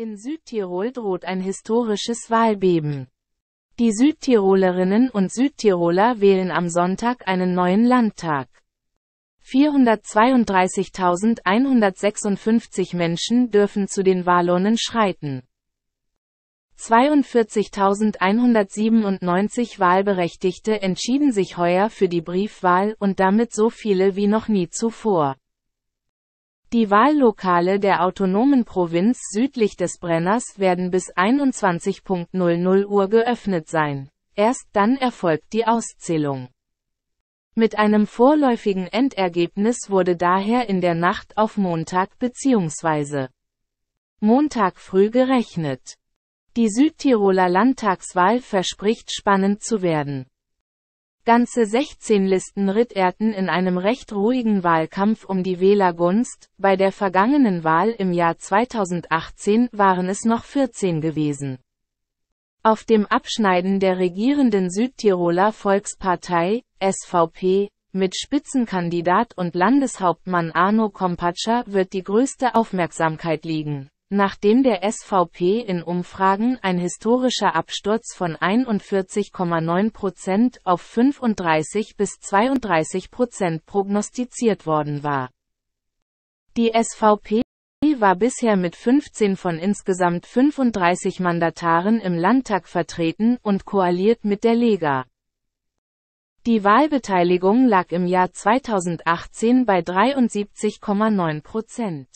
In Südtirol droht ein historisches Wahlbeben. Die Südtirolerinnen und Südtiroler wählen am Sonntag einen neuen Landtag. 432.156 Menschen dürfen zu den Wahlurnen schreiten. 42.197 Wahlberechtigte entschieden sich heuer für die Briefwahl und damit so viele wie noch nie zuvor. Die Wahllokale der autonomen Provinz südlich des Brenners werden bis 21.00 Uhr geöffnet sein. Erst dann erfolgt die Auszählung. Mit einem vorläufigen Endergebnis wurde daher in der Nacht auf Montag bzw. Montag früh gerechnet. Die Südtiroler Landtagswahl verspricht spannend zu werden. Ganze 16 Listen ritterten in einem recht ruhigen Wahlkampf um die Wählergunst, bei der vergangenen Wahl im Jahr 2018 waren es noch 14 gewesen. Auf dem Abschneiden der regierenden Südtiroler Volkspartei, SVP, mit Spitzenkandidat und Landeshauptmann Arno Kompatscher wird die größte Aufmerksamkeit liegen. Nachdem der SVP in Umfragen ein historischer Absturz von 41,9 Prozent auf 35 bis 32 Prozent prognostiziert worden war. Die SVP war bisher mit 15 von insgesamt 35 Mandataren im Landtag vertreten und koaliert mit der Lega. Die Wahlbeteiligung lag im Jahr 2018 bei 73,9 Prozent.